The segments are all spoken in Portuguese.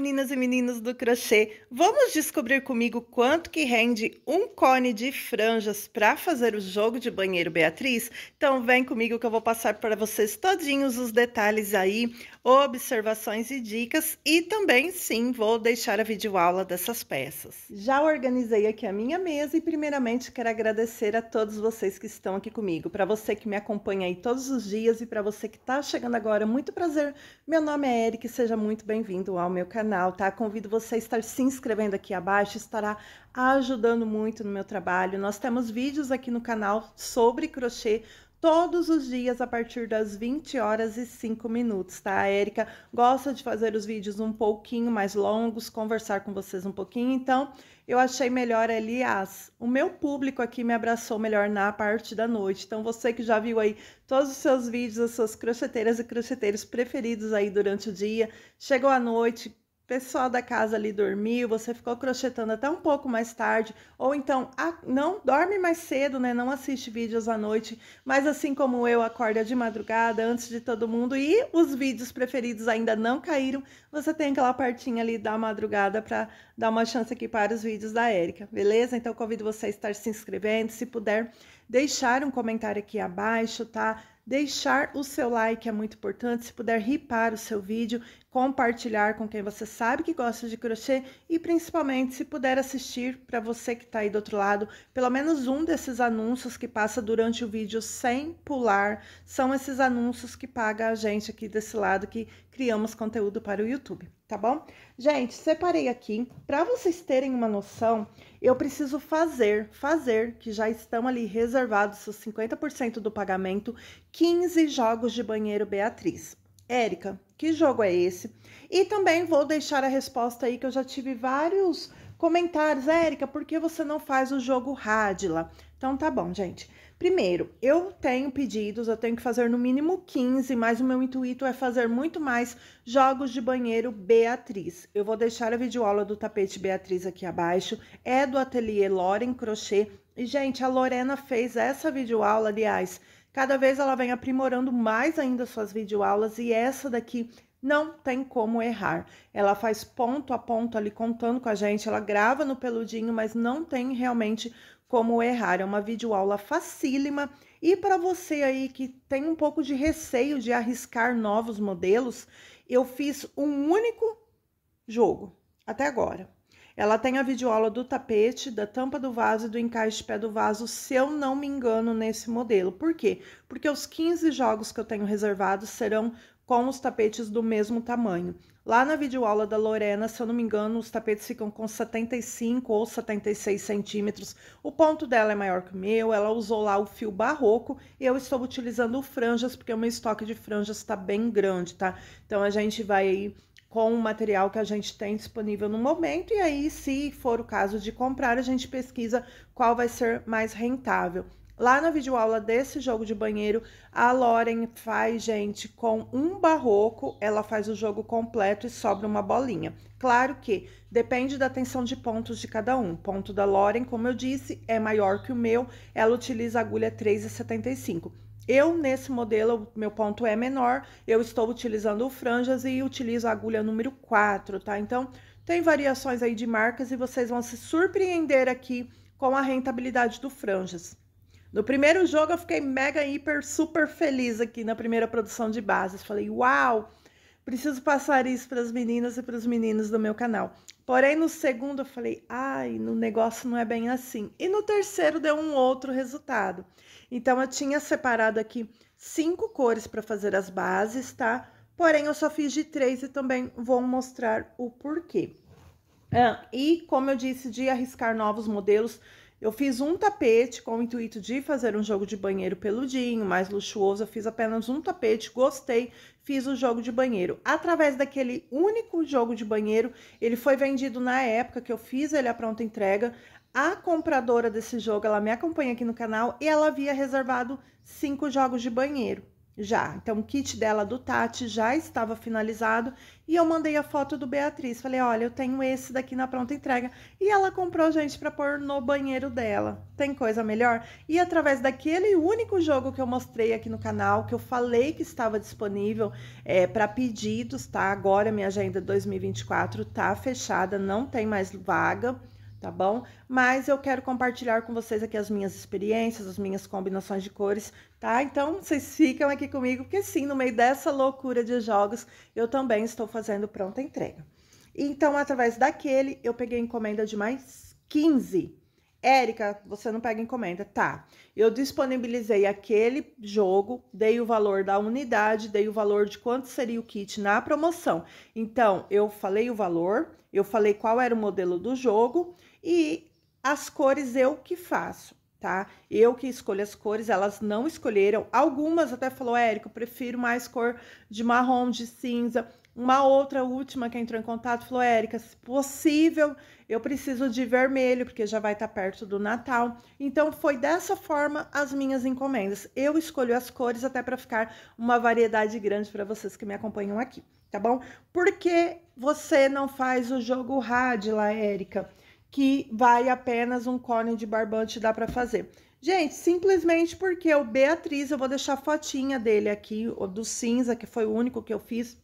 meninas e meninos do crochê! Vamos descobrir comigo quanto que rende um cone de franjas para fazer o jogo de banheiro Beatriz? Então vem comigo que eu vou passar para vocês todinhos os detalhes aí, observações e dicas e também, sim, vou deixar a videoaula dessas peças. Já organizei aqui a minha mesa e primeiramente quero agradecer a todos vocês que estão aqui comigo. Para você que me acompanha aí todos os dias e para você que está chegando agora, muito prazer. Meu nome é Eric, seja muito bem-vindo ao meu canal canal, tá? Convido você a estar se inscrevendo aqui abaixo, estará ajudando muito no meu trabalho. Nós temos vídeos aqui no canal sobre crochê todos os dias a partir das 20 horas e 5 minutos, tá? A Erika gosta de fazer os vídeos um pouquinho mais longos, conversar com vocês um pouquinho, então eu achei melhor, aliás, o meu público aqui me abraçou melhor na parte da noite. Então, você que já viu aí todos os seus vídeos, as suas crocheteiras e crocheteiros preferidos aí durante o dia, chegou à noite, pessoal da casa ali dormiu, você ficou crochetando até um pouco mais tarde, ou então a, não dorme mais cedo, né? Não assiste vídeos à noite, mas assim como eu, acorda de madrugada antes de todo mundo e os vídeos preferidos ainda não caíram, você tem aquela partinha ali da madrugada para dar uma chance aqui para os vídeos da Érica, beleza? Então convido você a estar se inscrevendo, se puder deixar um comentário aqui abaixo, tá? Deixar o seu like é muito importante. Se puder ripar o seu vídeo, compartilhar com quem você sabe que gosta de crochê e principalmente se puder assistir para você que está aí do outro lado, pelo menos um desses anúncios que passa durante o vídeo sem pular, são esses anúncios que paga a gente aqui desse lado que criamos conteúdo para o YouTube, tá bom? Gente, separei aqui para vocês terem uma noção, eu preciso fazer, fazer que já estão ali reservados os 50% do pagamento, 15 jogos de banheiro Beatriz. Érica, que jogo é esse? E também vou deixar a resposta aí que eu já tive vários comentários, Érica, por que você não faz o jogo Radila? Então tá bom, gente. Primeiro, eu tenho pedidos, eu tenho que fazer no mínimo 15, mas o meu intuito é fazer muito mais jogos de banheiro Beatriz. Eu vou deixar a videoaula do tapete Beatriz aqui abaixo, é do ateliê Loren Crochê. E, gente, a Lorena fez essa videoaula, aliás, cada vez ela vem aprimorando mais ainda suas videoaulas e essa daqui não tem como errar. Ela faz ponto a ponto ali contando com a gente, ela grava no peludinho, mas não tem realmente como errar. É uma videoaula facílima e para você aí que tem um pouco de receio de arriscar novos modelos, eu fiz um único jogo até agora. Ela tem a videoaula do tapete, da tampa do vaso e do encaixe pé do vaso, se eu não me engano, nesse modelo. Por quê? Porque os 15 jogos que eu tenho reservados serão com os tapetes do mesmo tamanho. Lá na videoaula da Lorena, se eu não me engano, os tapetes ficam com 75 ou 76 centímetros. O ponto dela é maior que o meu, ela usou lá o fio barroco e eu estou utilizando franjas, porque o meu estoque de franjas está bem grande, tá? Então a gente vai aí com o material que a gente tem disponível no momento, e aí, se for o caso de comprar, a gente pesquisa qual vai ser mais rentável. Lá na videoaula desse jogo de banheiro, a Loren faz, gente, com um barroco, ela faz o jogo completo e sobra uma bolinha. Claro que depende da tensão de pontos de cada um. O ponto da Loren, como eu disse, é maior que o meu, ela utiliza a agulha 3,75. Eu, nesse modelo, meu ponto é menor, eu estou utilizando o franjas e utilizo a agulha número 4, tá? Então, tem variações aí de marcas e vocês vão se surpreender aqui com a rentabilidade do franjas. No primeiro jogo eu fiquei mega, hiper, super feliz aqui na primeira produção de bases. Falei, uau, preciso passar isso para as meninas e para os meninos do meu canal. Porém, no segundo eu falei, ai, no negócio não é bem assim. E no terceiro deu um outro resultado. Então eu tinha separado aqui cinco cores para fazer as bases, tá? Porém, eu só fiz de três e também vou mostrar o porquê. Ah, e como eu disse, de arriscar novos modelos, eu fiz um tapete com o intuito de fazer um jogo de banheiro peludinho, mais luxuoso. Eu fiz apenas um tapete, gostei, fiz o jogo de banheiro. Através daquele único jogo de banheiro, ele foi vendido na época que eu fiz ele à pronta entrega. A compradora desse jogo, ela me acompanha aqui no canal e ela havia reservado cinco jogos de banheiro. Já. Então, o kit dela do Tati já estava finalizado e eu mandei a foto do Beatriz. Falei: olha, eu tenho esse daqui na pronta entrega. E ela comprou, gente, para pôr no banheiro dela. Tem coisa melhor? E através daquele único jogo que eu mostrei aqui no canal, que eu falei que estava disponível é, para pedidos, tá? Agora minha agenda 2024 tá fechada, não tem mais vaga tá bom? Mas eu quero compartilhar com vocês aqui as minhas experiências, as minhas combinações de cores, tá? Então, vocês ficam aqui comigo, porque sim, no meio dessa loucura de jogos, eu também estou fazendo pronta entrega. Então, através daquele, eu peguei encomenda de mais 15. Érica, você não pega encomenda. Tá. Eu disponibilizei aquele jogo, dei o valor da unidade, dei o valor de quanto seria o kit na promoção. Então, eu falei o valor, eu falei qual era o modelo do jogo e as cores eu que faço, tá? Eu que escolho as cores, elas não escolheram. Algumas até falou, Érico, prefiro mais cor de marrom, de cinza. Uma outra última que entrou em contato falou: Érica, se possível, eu preciso de vermelho, porque já vai estar tá perto do Natal. Então, foi dessa forma as minhas encomendas. Eu escolho as cores até para ficar uma variedade grande para vocês que me acompanham aqui, tá bom? Por que você não faz o jogo rádio lá, Érica? que vai apenas um cone de barbante dá para fazer. Gente, simplesmente porque o Beatriz, eu vou deixar a fotinha dele aqui, do cinza, que foi o único que eu fiz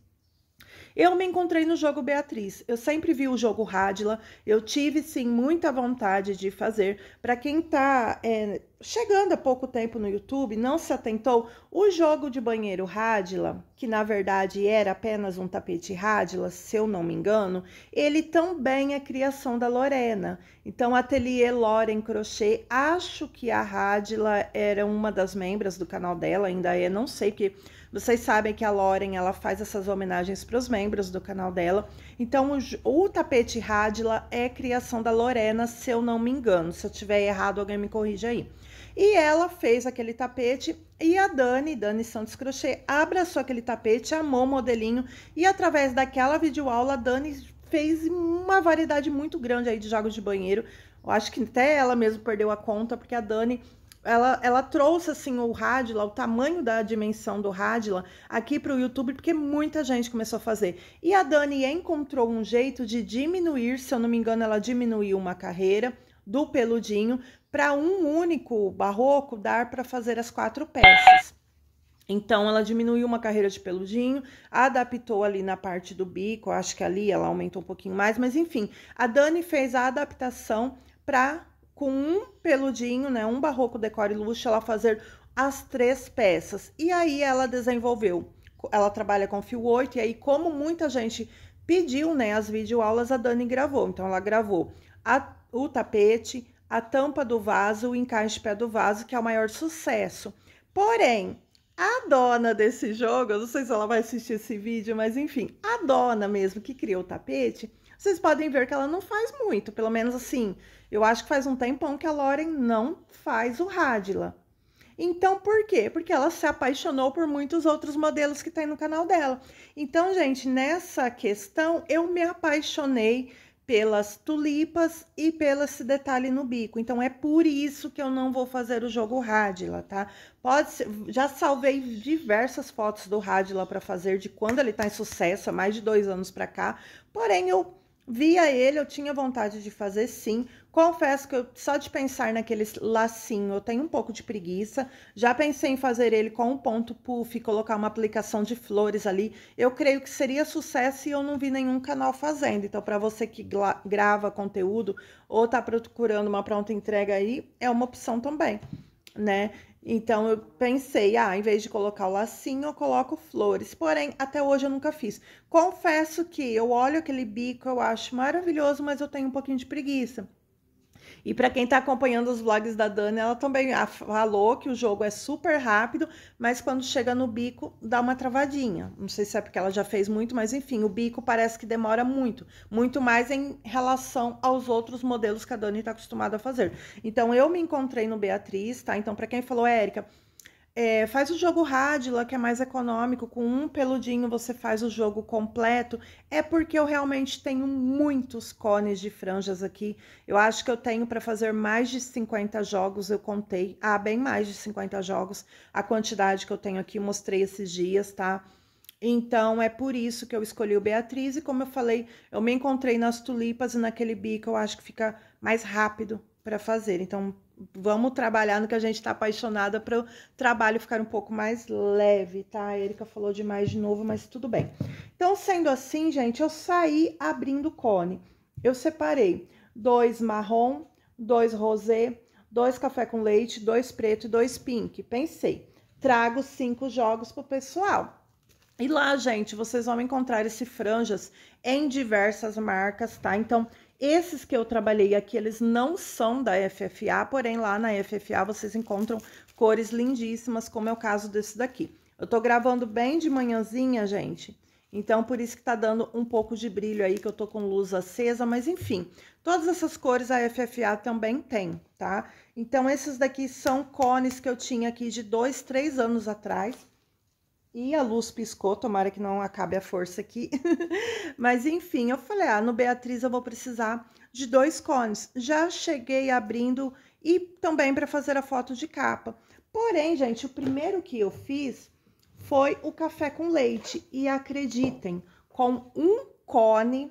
eu me encontrei no jogo Beatriz. Eu sempre vi o jogo Radila. Eu tive, sim, muita vontade de fazer. Para quem está é, chegando há pouco tempo no YouTube, não se atentou, o jogo de banheiro Radila, que na verdade era apenas um tapete Radila, se eu não me engano, ele também é criação da Lorena. Então, ateliê Loren Crochê, acho que a Radila era uma das membros do canal dela, ainda é, não sei, porque vocês sabem que a Lauren ela faz essas homenagens para os membros do canal dela. Então, o, o tapete Radila é criação da Lorena, se eu não me engano. Se eu tiver errado, alguém me corrija aí. E ela fez aquele tapete e a Dani, Dani Santos Crochê, abraçou aquele tapete, amou o modelinho e através daquela videoaula, a Dani fez uma variedade muito grande aí de jogos de banheiro. Eu acho que até ela mesmo perdeu a conta, porque a Dani ela, ela trouxe assim o Radila, o tamanho da dimensão do Radila aqui para o YouTube, porque muita gente começou a fazer. E a Dani encontrou um jeito de diminuir, se eu não me engano, ela diminuiu uma carreira do peludinho para um único barroco dar para fazer as quatro peças. Então ela diminuiu uma carreira de peludinho, adaptou ali na parte do bico, acho que ali ela aumentou um pouquinho mais, mas enfim, a Dani fez a adaptação para com um peludinho, né, um barroco decore luxo, ela fazer as três peças. E aí ela desenvolveu. Ela trabalha com fio 8 e aí como muita gente pediu, né, as videoaulas, a Dani gravou. Então ela gravou a, o tapete, a tampa do vaso, o encaixe pé do vaso, que é o maior sucesso. Porém, a dona desse jogo, eu não sei se ela vai assistir esse vídeo, mas enfim, a dona mesmo que criou o tapete, vocês podem ver que ela não faz muito, pelo menos assim, eu acho que faz um tempão que a Lauren não faz o Radila. Então, por quê? Porque ela se apaixonou por muitos outros modelos que tem no canal dela. Então, gente, nessa questão, eu me apaixonei pelas tulipas e pelo esse detalhe no bico. Então é por isso que eu não vou fazer o jogo Radila, tá? Pode ser, já salvei diversas fotos do Radila para fazer de quando ele tá em sucesso, há mais de dois anos para cá. Porém eu Via ele, eu tinha vontade de fazer sim. Confesso que eu, só de pensar naquele lacinho eu tenho um pouco de preguiça. Já pensei em fazer ele com um ponto puff, colocar uma aplicação de flores ali. Eu creio que seria sucesso e eu não vi nenhum canal fazendo. Então, para você que grava conteúdo ou está procurando uma pronta entrega aí, é uma opção também, né? Então eu pensei, ah, em vez de colocar o lacinho, eu coloco flores. Porém, até hoje eu nunca fiz. Confesso que eu olho aquele bico, eu acho maravilhoso, mas eu tenho um pouquinho de preguiça. E para quem está acompanhando os vlogs da Dani, ela também falou que o jogo é super rápido, mas quando chega no bico dá uma travadinha. Não sei se é porque ela já fez muito, mas enfim, o bico parece que demora muito, muito mais em relação aos outros modelos que a Dani está acostumada a fazer. Então eu me encontrei no Beatriz, tá? Então para quem falou, Érica, é, faz o jogo Radula, que é mais econômico, com um peludinho você faz o jogo completo. É porque eu realmente tenho muitos cones de franjas aqui. Eu acho que eu tenho para fazer mais de 50 jogos, eu contei. Ah, bem mais de 50 jogos. A quantidade que eu tenho aqui, mostrei esses dias, tá? Então, é por isso que eu escolhi o Beatriz. E como eu falei, eu me encontrei nas tulipas e naquele bico, eu acho que fica mais rápido para fazer. Então, vamos trabalhar no que a gente está apaixonada para o trabalho ficar um pouco mais leve, tá? A Erika falou demais de novo, mas tudo bem. Então, sendo assim, gente, eu saí abrindo o cone. Eu separei dois marrom, dois rosé, dois café com leite, dois preto e dois pink. Pensei, trago cinco jogos pro pessoal. E lá, gente, vocês vão encontrar esse franjas em diversas marcas, tá? Então, esses que eu trabalhei aqui, eles não são da FFA, porém lá na FFA vocês encontram cores lindíssimas, como é o caso desse daqui. Eu tô gravando bem de manhãzinha, gente, então por isso que tá dando um pouco de brilho aí, que eu tô com luz acesa, mas enfim. Todas essas cores a FFA também tem, tá? Então esses daqui são cones que eu tinha aqui de dois, três anos atrás, e a luz piscou, tomara que não acabe a força aqui. Mas enfim, eu falei: ah, no Beatriz eu vou precisar de dois cones. Já cheguei abrindo e também para fazer a foto de capa. Porém, gente, o primeiro que eu fiz foi o café com leite. E acreditem, com um cone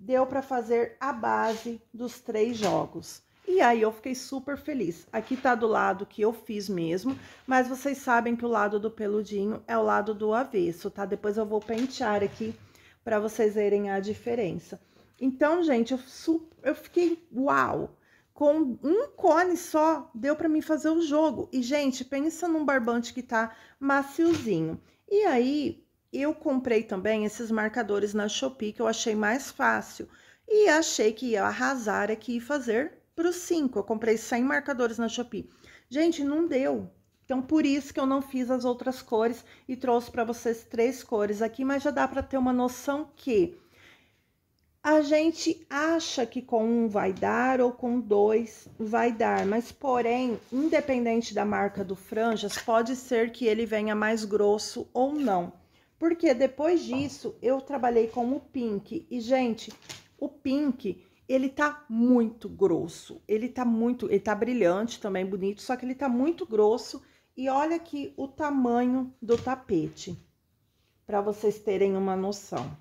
deu para fazer a base dos três jogos. E aí eu fiquei super feliz. Aqui tá do lado que eu fiz mesmo, mas vocês sabem que o lado do peludinho é o lado do avesso, tá? Depois eu vou pentear aqui para vocês verem a diferença. Então, gente, eu, eu fiquei uau! Com um cone só, deu para mim fazer o jogo. E, gente, pensa num barbante que tá maciozinho. E aí, eu comprei também esses marcadores na Shopee, que eu achei mais fácil. E achei que ia arrasar aqui e fazer para os 5. Eu comprei 100 marcadores na Shopee. Gente, não deu. Então, por isso que eu não fiz as outras cores e trouxe para vocês três cores aqui, mas já dá para ter uma noção que a gente acha que com um vai dar ou com dois vai dar, mas porém, independente da marca do franjas, pode ser que ele venha mais grosso ou não. Porque depois disso, eu trabalhei com o pink e, gente, o pink ele tá muito grosso. Ele tá muito, ele tá brilhante também, bonito, só que ele tá muito grosso. E olha aqui o tamanho do tapete, para vocês terem uma noção.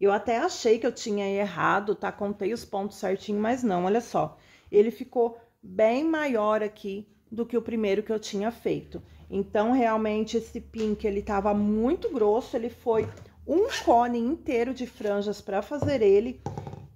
Eu até achei que eu tinha errado, tá? Contei os pontos certinho, mas não, olha só. Ele ficou bem maior aqui do que o primeiro que eu tinha feito. Então, realmente, esse pink, ele tava muito grosso, ele foi um cone inteiro de franjas para fazer ele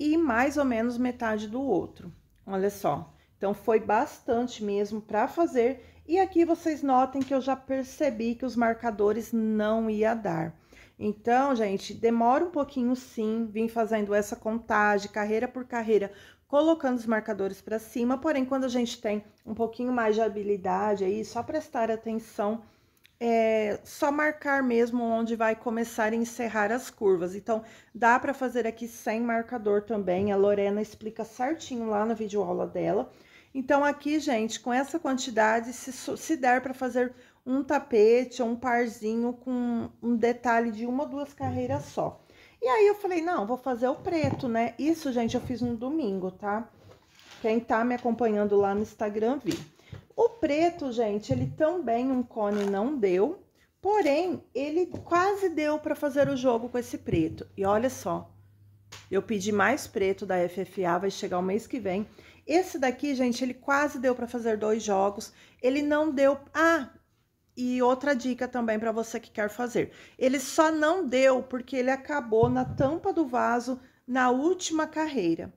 e mais ou menos metade do outro. Olha só, então foi bastante mesmo para fazer. E aqui vocês notem que eu já percebi que os marcadores não ia dar. Então, gente, demora um pouquinho sim, vim fazendo essa contagem, carreira por carreira, colocando os marcadores para cima. Porém, quando a gente tem um pouquinho mais de habilidade aí, só prestar atenção é só marcar mesmo onde vai começar e encerrar as curvas. Então, dá para fazer aqui sem marcador também. A Lorena explica certinho lá na videoaula dela. Então, aqui, gente, com essa quantidade, se, se der para fazer um tapete ou um parzinho com um detalhe de uma ou duas carreiras só. E aí, eu falei, não, vou fazer o preto, né? Isso, gente, eu fiz no domingo, tá? Quem tá me acompanhando lá no Instagram, viu. O preto, gente, ele também um cone não deu, porém, ele quase deu para fazer o jogo com esse preto. E olha só, eu pedi mais preto da FFA, vai chegar o mês que vem. Esse daqui, gente, ele quase deu para fazer dois jogos, ele não deu... Ah, e outra dica também para você que quer fazer. Ele só não deu porque ele acabou na tampa do vaso na última carreira.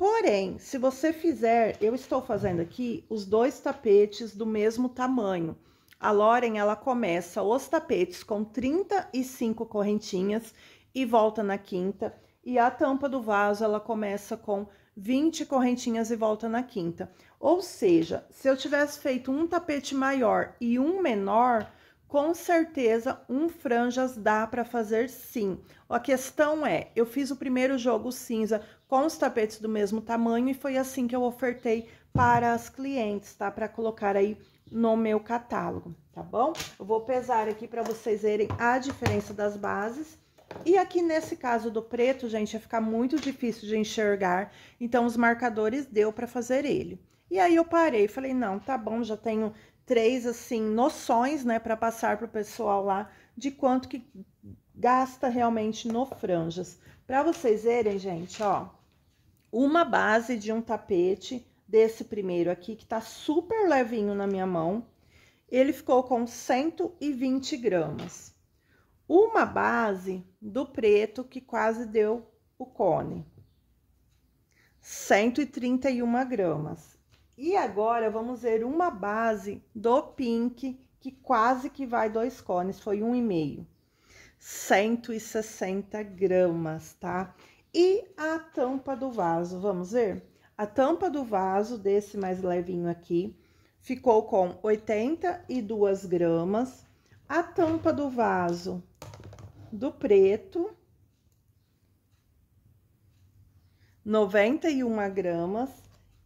Porém, se você fizer, eu estou fazendo aqui os dois tapetes do mesmo tamanho. A Loren, ela começa os tapetes com 35 correntinhas e volta na quinta. E a tampa do vaso, ela começa com 20 correntinhas e volta na quinta. Ou seja, se eu tivesse feito um tapete maior e um menor, com certeza, um franjas dá para fazer sim. A questão é, eu fiz o primeiro jogo cinza com os tapetes do mesmo tamanho e foi assim que eu ofertei para as clientes, tá? Para colocar aí no meu catálogo, tá bom? Eu vou pesar aqui para vocês verem a diferença das bases. E aqui nesse caso do preto, gente, ia ficar muito difícil de enxergar, então os marcadores deu para fazer ele. E aí eu parei, falei, não, tá bom, já tenho três assim noções, né, para passar para o pessoal lá de quanto que gasta realmente no franjas. Para vocês verem, gente, ó, uma base de um tapete desse primeiro aqui que tá super levinho na minha mão, ele ficou com 120 gramas. Uma base do preto que quase deu o cone, 131 gramas. E agora vamos ver uma base do pink que quase que vai dois cones, foi um e meio. 160 gramas, tá? E a tampa do vaso, vamos ver? A tampa do vaso desse mais levinho aqui ficou com 82 gramas. A tampa do vaso do preto, 91 gramas.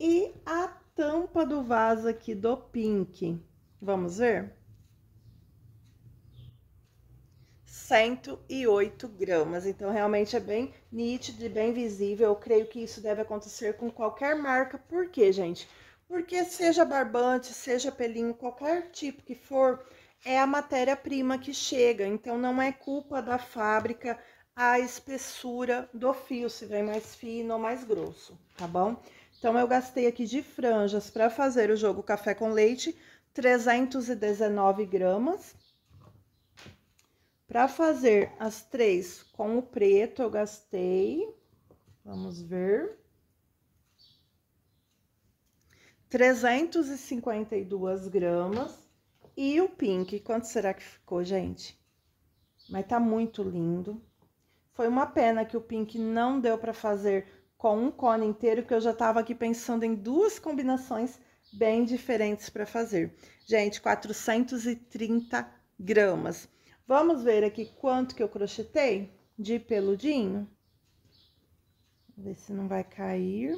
E a tampa do vaso aqui do pink. Vamos ver? 108 gramas, então realmente é bem nítido e bem visível, eu creio que isso deve acontecer com qualquer marca, por quê, gente? Porque seja barbante, seja pelinho, qualquer tipo que for, é a matéria-prima que chega, então não é culpa da fábrica a espessura do fio, se vem mais fino ou mais grosso, tá bom? Então, eu gastei aqui de franjas para fazer o jogo café com leite, 319 gramas. Para fazer as três com o preto, eu gastei, vamos ver, 352 gramas. E o pink, quanto será que ficou, gente? Mas tá muito lindo. Foi uma pena que o pink não deu para fazer com um cone inteiro, que eu já estava aqui pensando em duas combinações bem diferentes para fazer. Gente, 430 gramas. Vamos ver aqui quanto que eu crochetei de peludinho. ver se não vai cair.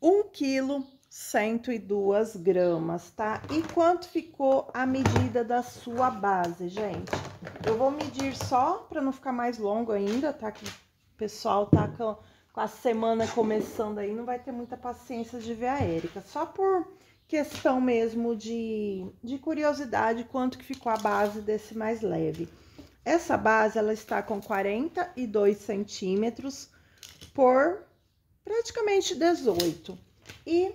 um quilo 102 gramas, tá? E quanto ficou a medida da sua base, gente? Eu vou medir só para não ficar mais longo ainda, tá? Que o pessoal tá com, com a semana começando aí, não vai ter muita paciência de ver a Érica. Só por questão mesmo de, de curiosidade, quanto que ficou a base desse mais leve. Essa base, ela está com 42 centímetros por praticamente 18. E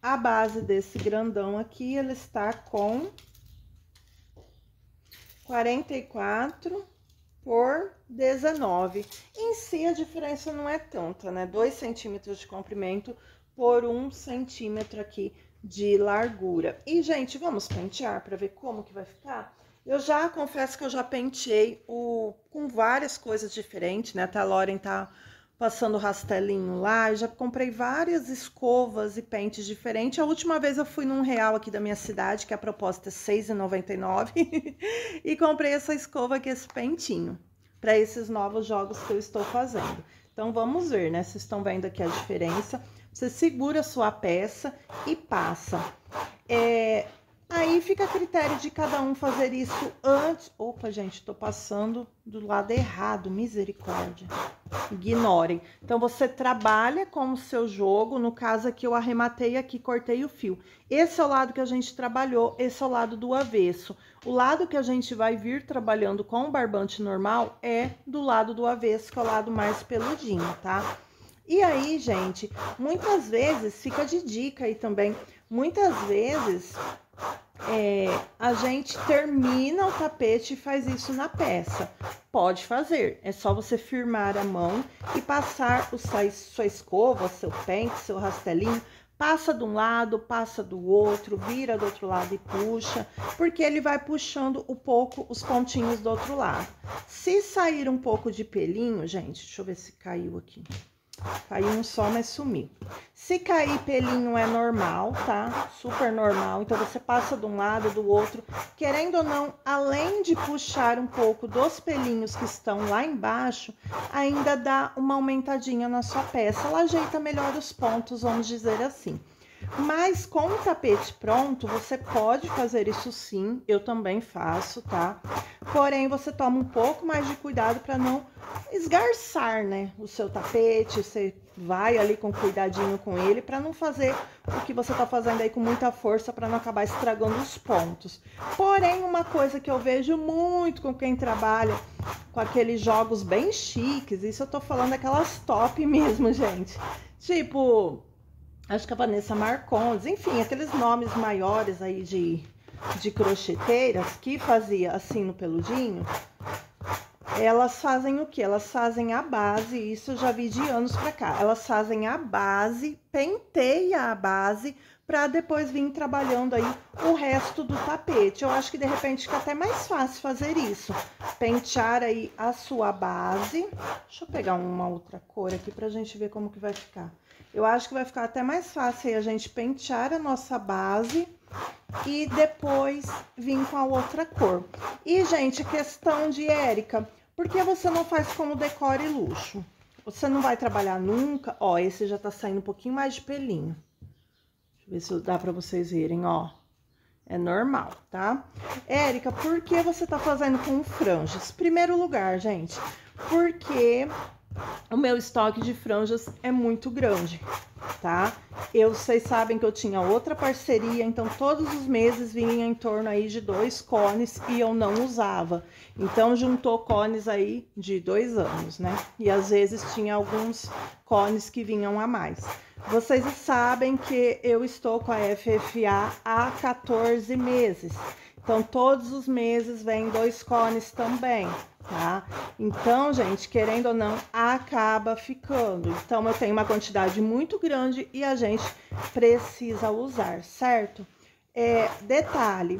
a base desse grandão aqui, ela está com 44 por 19. Em si, a diferença não é tanta, né? 2 centímetros de comprimento por 1 um centímetro aqui de largura. E, gente, vamos pentear para ver como que vai ficar? Eu já confesso que eu já penteei o, com várias coisas diferentes, né? Até a Lauren tá passando rastelinho lá. Eu já comprei várias escovas e pentes diferentes. A última vez eu fui num real aqui da minha cidade, que a proposta é R$ 6,99, e comprei essa escova aqui, esse pentinho, para esses novos jogos que eu estou fazendo. Então, vamos ver, né? Vocês estão vendo aqui a diferença. Você segura a sua peça e passa. É, Aí fica a critério de cada um fazer isso antes. Opa, gente, estou passando do lado errado, misericórdia. Ignorem. Então você trabalha com o seu jogo. No caso aqui, eu arrematei aqui, cortei o fio. Esse é o lado que a gente trabalhou, esse é o lado do avesso. O lado que a gente vai vir trabalhando com o barbante normal é do lado do avesso, que é o lado mais peludinho, tá? E aí, gente, muitas vezes, fica de dica aí também, muitas vezes é, a gente termina o tapete e faz isso na peça. Pode fazer, é só você firmar a mão e passar o, sua escova, seu pente, seu rastelinho. Passa de um lado, passa do outro, vira do outro lado e puxa, porque ele vai puxando um pouco os pontinhos do outro lado. Se sair um pouco de pelinho, gente, deixa eu ver se caiu aqui. Caiu um só, mas sumiu. Se cair pelinho é normal, tá? Super normal. Então você passa de um lado, do outro. Querendo ou não, além de puxar um pouco dos pelinhos que estão lá embaixo, ainda dá uma aumentadinha na sua peça. Ela ajeita melhor os pontos, vamos dizer assim. Mas com o tapete pronto, você pode fazer isso sim, eu também faço, tá? Porém, você toma um pouco mais de cuidado para não esgarçar, né, o seu tapete, você vai ali com cuidadinho com ele para não fazer o que você tá fazendo aí com muita força para não acabar estragando os pontos. Porém, uma coisa que eu vejo muito com quem trabalha com aqueles jogos bem chiques, isso eu tô falando aquelas top mesmo, gente. Tipo, acho que a Vanessa Marcondes, enfim, aqueles nomes maiores aí de, de crocheteiras que fazia assim no peludinho, elas fazem o que? Elas fazem a base, isso eu já vi de anos pra cá. Elas fazem a base, penteia a base para depois vir trabalhando aí o resto do tapete. Eu acho que de repente fica até mais fácil fazer isso. Pentear aí a sua base. Deixa eu pegar uma outra cor aqui pra gente ver como que vai ficar. Eu acho que vai ficar até mais fácil a gente pentear a nossa base e depois vir com a outra cor. E, gente, questão de Érica, por que você não faz como decore luxo? Você não vai trabalhar nunca? Ó, esse já tá saindo um pouquinho mais de pelinho. Deixa eu ver se dá pra vocês verem, ó. É normal, tá? Érica, por que você tá fazendo com franjas? Primeiro lugar, gente, porque o meu estoque de franjas é muito grande, tá? Eu, vocês sabem que eu tinha outra parceria, então todos os meses vinha em torno aí de dois cones e eu não usava. Então juntou cones aí de dois anos, né? E às vezes tinha alguns cones que vinham a mais. Vocês sabem que eu estou com a FFA há 14 meses. Então, todos os meses vem dois cones também, tá? Então, gente, querendo ou não, acaba ficando. Então, eu tenho uma quantidade muito grande e a gente precisa usar, certo? É, detalhe,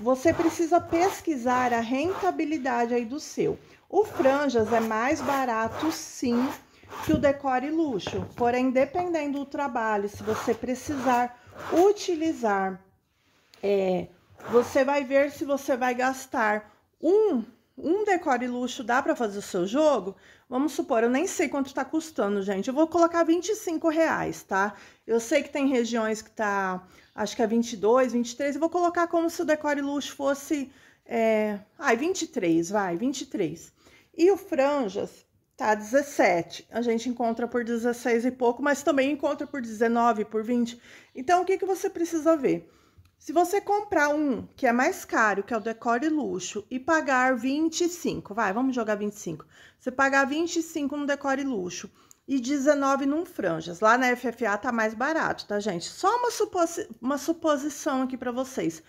você precisa pesquisar a rentabilidade aí do seu. O franjas é mais barato, sim, que o decore luxo. Porém, dependendo do trabalho, se você precisar utilizar... É, você vai ver se você vai gastar um, um decore luxo, dá para fazer o seu jogo? Vamos supor, eu nem sei quanto tá custando, gente. Eu vou colocar 25 reais, tá? Eu sei que tem regiões que tá, acho que é 22, 23. Eu vou colocar como se o decore luxo fosse, é... ai, ah, 23, vai, 23. E o franjas tá 17. A gente encontra por 16 e pouco, mas também encontra por 19, por 20. Então, o que, que você precisa ver? Se você comprar um que é mais caro, que é o Decore Luxo, e pagar 25, vai, vamos jogar 25. Você pagar 25 no Decore Luxo e 19 num Franjas. Lá na FFA tá mais barato, tá, gente? Só uma, suposi uma suposição aqui para vocês.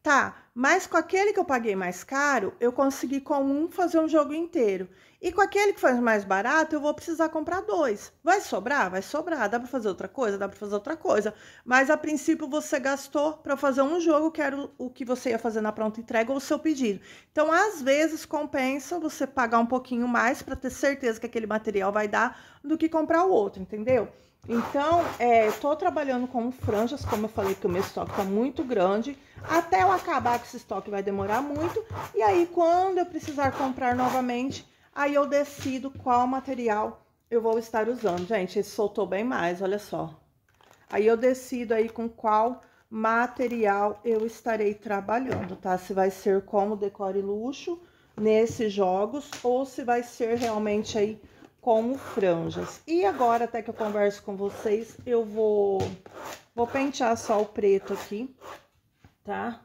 Tá, mas com aquele que eu paguei mais caro, eu consegui com um fazer um jogo inteiro. E com aquele que faz mais barato, eu vou precisar comprar dois. Vai sobrar? Vai sobrar. Dá para fazer outra coisa? Dá para fazer outra coisa. Mas a princípio você gastou para fazer um jogo que era o que você ia fazer na pronta entrega ou o seu pedido. Então, às vezes compensa você pagar um pouquinho mais para ter certeza que aquele material vai dar do que comprar o outro, entendeu? Então, é, eu tô trabalhando com franjas, como eu falei que o meu estoque tá muito grande. Até eu acabar com esse estoque vai demorar muito. E aí, quando eu precisar comprar novamente, Aí eu decido qual material eu vou estar usando. Gente, esse soltou bem mais, olha só. Aí eu decido aí com qual material eu estarei trabalhando, tá? Se vai ser como decore luxo nesses jogos ou se vai ser realmente aí como franjas. E agora, até que eu converso com vocês, eu vou, vou pentear só o preto aqui, tá?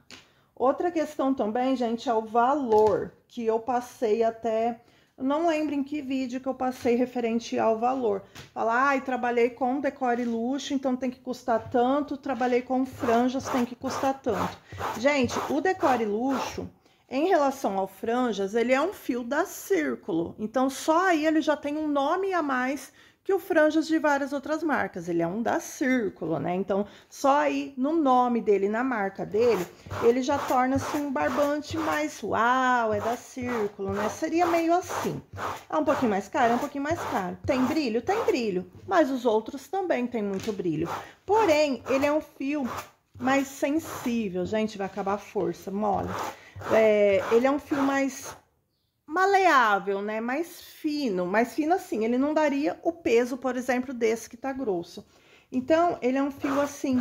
Outra questão também, gente, é o valor que eu passei até eu não lembro em que vídeo que eu passei referente ao valor. Falar, ai, ah, trabalhei com decore luxo, então tem que custar tanto, trabalhei com franjas, tem que custar tanto. Gente, o decore luxo, em relação ao franjas, ele é um fio da círculo. Então, só aí ele já tem um nome a mais que o franjas de várias outras marcas. Ele é um da Círculo, né? Então, só aí no nome dele, na marca dele, ele já torna-se um barbante mais uau, é da Círculo, né? Seria meio assim. É um pouquinho mais caro, é um pouquinho mais caro. Tem brilho? Tem brilho. Mas os outros também têm muito brilho. Porém, ele é um fio mais sensível, gente, vai acabar a força, mole. É, ele é um fio mais maleável, né? Mais fino, mais fino assim, ele não daria o peso, por exemplo, desse que tá grosso. Então, ele é um fio assim,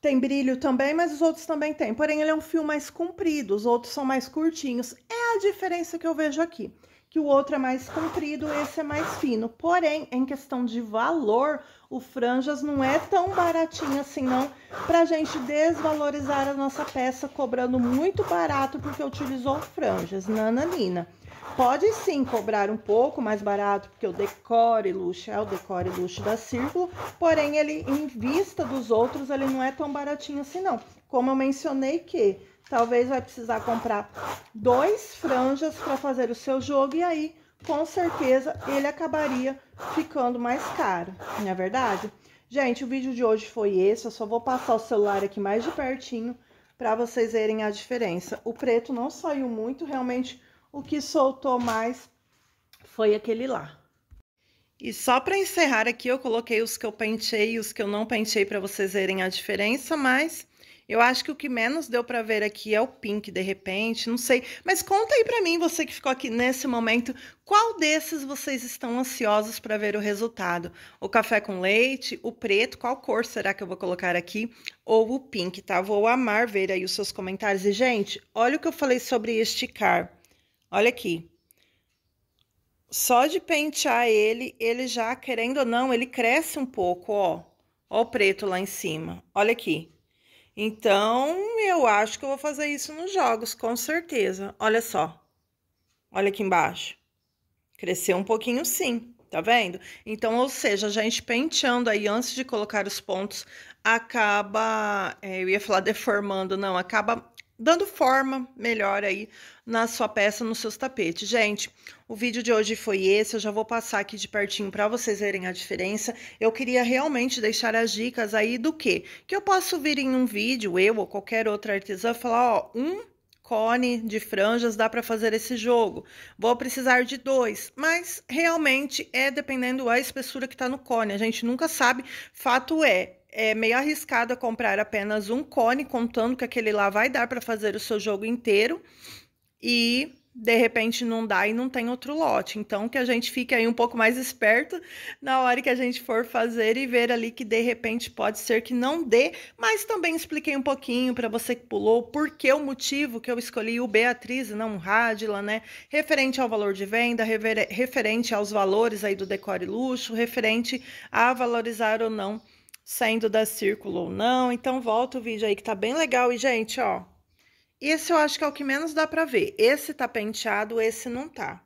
tem brilho também, mas os outros também tem. Porém, ele é um fio mais comprido, os outros são mais curtinhos. É a diferença que eu vejo aqui que o outro é mais comprido, esse é mais fino. Porém, em questão de valor, o franjas não é tão baratinho assim não, pra gente desvalorizar a nossa peça cobrando muito barato porque utilizou franjas, nananina. Pode sim cobrar um pouco mais barato, porque o decore luxo é o decore luxo da Círculo, porém ele em vista dos outros, ele não é tão baratinho assim não. Como eu mencionei que Talvez vai precisar comprar dois franjas para fazer o seu jogo e aí, com certeza, ele acabaria ficando mais caro, não é verdade? Gente, o vídeo de hoje foi esse, eu só vou passar o celular aqui mais de pertinho para vocês verem a diferença. O preto não saiu muito, realmente o que soltou mais foi aquele lá. E só para encerrar aqui, eu coloquei os que eu penteei e os que eu não penteei para vocês verem a diferença, mas eu acho que o que menos deu para ver aqui é o pink, de repente, não sei. Mas conta aí para mim, você que ficou aqui nesse momento, qual desses vocês estão ansiosos para ver o resultado? O café com leite, o preto, qual cor será que eu vou colocar aqui? Ou o pink, tá? Vou amar ver aí os seus comentários. E, gente, olha o que eu falei sobre esticar. Olha aqui. Só de pentear ele, ele já, querendo ou não, ele cresce um pouco, ó. Ó o preto lá em cima. Olha aqui. Então, eu acho que eu vou fazer isso nos jogos, com certeza. Olha só. Olha aqui embaixo. Cresceu um pouquinho sim, tá vendo? Então, ou seja, a gente penteando aí antes de colocar os pontos, acaba, é, eu ia falar deformando, não, acaba dando forma melhor aí na sua peça, nos seus tapetes. Gente, o vídeo de hoje foi esse, eu já vou passar aqui de pertinho para vocês verem a diferença. Eu queria realmente deixar as dicas aí do que? Que eu posso vir em um vídeo, eu ou qualquer outra artesã, falar, ó, um cone de franjas dá para fazer esse jogo. Vou precisar de dois, mas realmente é dependendo da espessura que está no cone. A gente nunca sabe. Fato é, é meio arriscado comprar apenas um cone, contando que aquele lá vai dar para fazer o seu jogo inteiro e de repente não dá e não tem outro lote. Então que a gente fique aí um pouco mais esperto na hora que a gente for fazer e ver ali que de repente pode ser que não dê, mas também expliquei um pouquinho para você que pulou por que o motivo que eu escolhi o Beatriz não o Radila, né? Referente ao valor de venda, referente aos valores aí do decore luxo, referente a valorizar ou não saindo da círculo ou não. Então, volta o vídeo aí que tá bem legal. E, gente, ó, esse eu acho que é o que menos dá pra ver. Esse tá penteado, esse não tá.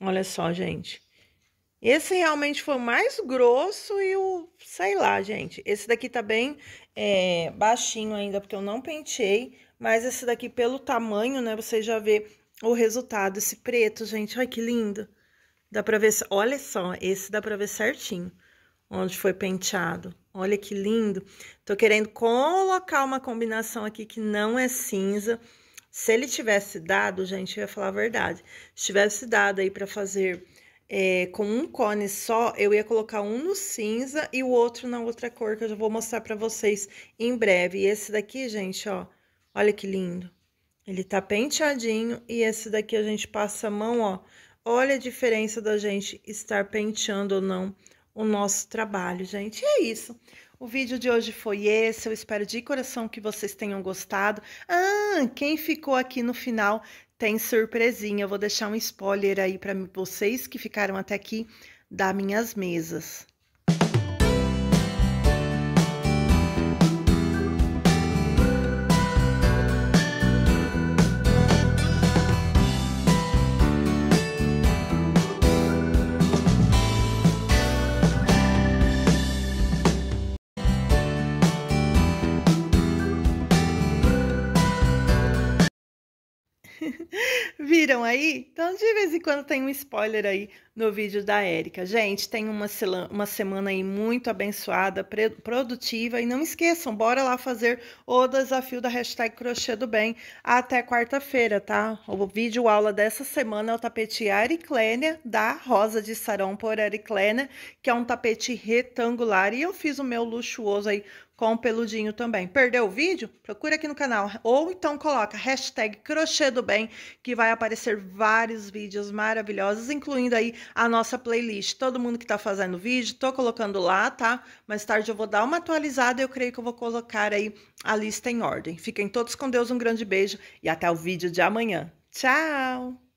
Olha só, gente. Esse realmente foi o mais grosso e o, sei lá, gente. Esse daqui tá bem é, baixinho ainda, porque eu não penteei. Mas esse daqui, pelo tamanho, né, você já vê o resultado. Esse preto, gente, olha que lindo. Dá pra ver, olha só, esse dá pra ver certinho onde foi penteado. Olha que lindo. Tô querendo colocar uma combinação aqui que não é cinza. Se ele tivesse dado, gente, eu ia falar a verdade. Se tivesse dado aí para fazer é, com um cone só, eu ia colocar um no cinza e o outro na outra cor, que eu já vou mostrar para vocês em breve. E esse daqui, gente, ó, olha que lindo. Ele tá penteadinho e esse daqui a gente passa a mão, ó. Olha a diferença da gente estar penteando ou não o nosso trabalho, gente. E é isso. O vídeo de hoje foi esse. Eu espero de coração que vocês tenham gostado. Ah, quem ficou aqui no final tem surpresinha. Eu vou deixar um spoiler aí para vocês que ficaram até aqui das minhas mesas. Viram aí? Então, de vez em quando tem um spoiler aí no vídeo da Érica. Gente, tem uma, uma semana aí muito abençoada, produtiva. E não esqueçam, bora lá fazer o desafio da hashtag crochê do bem até quarta-feira, tá? O vídeo aula dessa semana é o tapete Ariclênia da Rosa de Sarão por Ariclênia, que é um tapete retangular. E eu fiz o meu luxuoso aí com peludinho também. Perdeu o vídeo? Procura aqui no canal. Ou então coloca hashtag crochê do bem, que vai aparecer vários vídeos maravilhosos, incluindo aí a nossa playlist. Todo mundo que está fazendo vídeo, estou colocando lá, tá? Mais tarde eu vou dar uma atualizada e eu creio que eu vou colocar aí a lista em ordem. Fiquem todos com Deus, um grande beijo e até o vídeo de amanhã. Tchau!